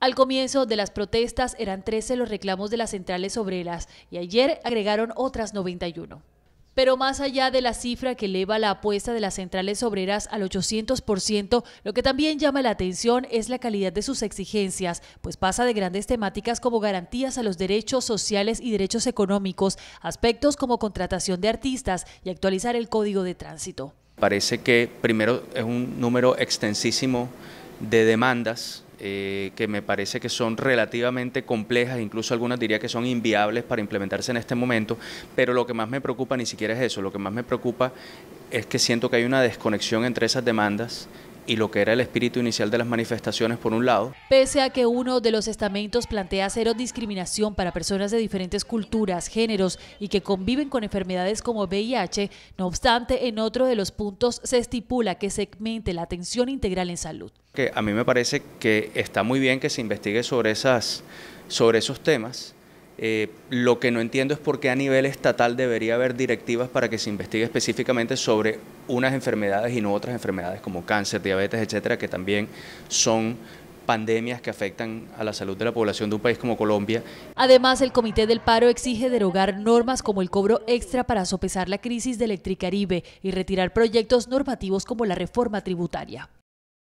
Al comienzo de las protestas eran 13 los reclamos de las centrales obreras y ayer agregaron otras 91. Pero más allá de la cifra que eleva la apuesta de las centrales obreras al 800%, lo que también llama la atención es la calidad de sus exigencias, pues pasa de grandes temáticas como garantías a los derechos sociales y derechos económicos, aspectos como contratación de artistas y actualizar el código de tránsito. Parece que primero es un número extensísimo de demandas eh, que me parece que son relativamente complejas, incluso algunas diría que son inviables para implementarse en este momento, pero lo que más me preocupa ni siquiera es eso, lo que más me preocupa es que siento que hay una desconexión entre esas demandas y lo que era el espíritu inicial de las manifestaciones por un lado. Pese a que uno de los estamentos plantea cero discriminación para personas de diferentes culturas, géneros y que conviven con enfermedades como VIH, no obstante, en otro de los puntos se estipula que segmente la atención integral en salud. Que a mí me parece que está muy bien que se investigue sobre, esas, sobre esos temas eh, lo que no entiendo es por qué a nivel estatal debería haber directivas para que se investigue específicamente sobre unas enfermedades y no otras enfermedades como cáncer, diabetes, etcétera, que también son pandemias que afectan a la salud de la población de un país como Colombia. Además, el Comité del Paro exige derogar normas como el cobro extra para sopesar la crisis de Electricaribe y retirar proyectos normativos como la reforma tributaria.